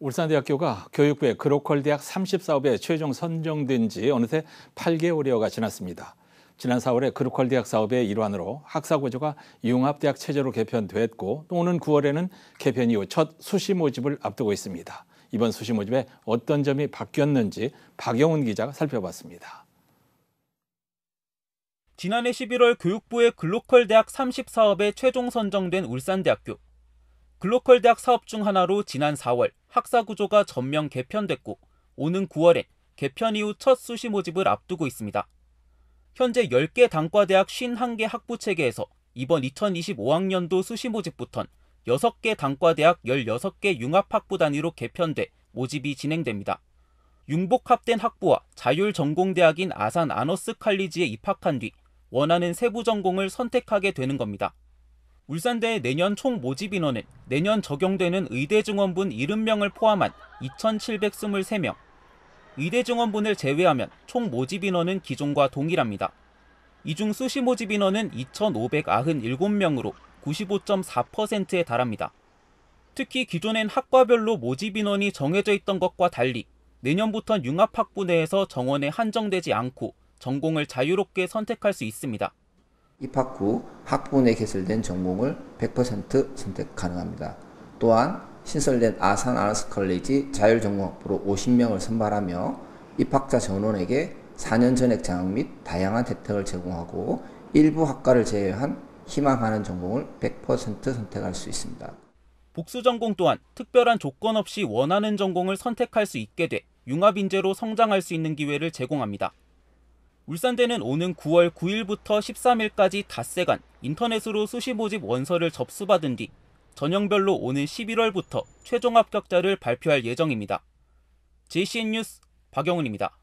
울산대학교가 교육부의 그로컬 대학 30사업에 최종 선정된 지 어느새 8개월여가 지났습니다. 지난 4월에 그로컬 대학 사업의 일환으로 학사 구조가 융합대학 체제로 개편됐고 또 오는 9월에는 개편 이후 첫 수시 모집을 앞두고 있습니다. 이번 수시 모집에 어떤 점이 바뀌었는지 박영훈 기자가 살펴봤습니다. 지난해 11월 교육부의 글로컬 대학 30 사업에 최종 선정된 울산대학교. 글로컬 대학 사업 중 하나로 지난 4월 학사 구조가 전면 개편됐고 오는 9월에 개편 이후 첫 수시 모집을 앞두고 있습니다. 현재 10개 단과대학 51개 학부 체계에서 이번 2025학년도 수시 모집부턴 6개 단과대학 16개 융합학부 단위로 개편돼 모집이 진행됩니다. 융복합된 학부와 자율 전공대학인 아산 아너스 칼리지에 입학한 뒤 원하는 세부 전공을 선택하게 되는 겁니다. 울산대 내년 총 모집 인원은 내년 적용되는 의대 증원분 70명을 포함한 2,723명. 의대 증원분을 제외하면 총 모집 인원은 기존과 동일합니다. 이 중 수시 모집 인원은 2,597명으로 95.4%에 달합니다. 특히 기존엔 학과별로 모집 인원이 정해져 있던 것과 달리 내년부터는 융합학부 내에서 정원에 한정되지 않고 전공을 자유롭게 선택할 수 있습니다. 입학 후 학부모에 개설된 전공을 100% 선택 가능합니다. 또한 신설된 아산 아나스 컬리지 자율 전공 학부로 50명을 선발하며 입학자 전원에게 4년 전액 장학 및 다양한 혜택을 제공하고 일부 학과를 제외한 희망하는 전공을 100% 선택할 수 있습니다. 복수 전공 또한 특별한 조건 없이 원하는 전공을 선택할 수 있게 돼 융합 인재로 성장할 수 있는 기회를 제공합니다. 울산대는 오는 9월 9일부터 13일까지 닷새간 인터넷으로 수시 모집 원서를 접수받은 뒤 전형별로 오는 11월부터 최종 합격자를 발표할 예정입니다. JCN 뉴스 박영훈입니다.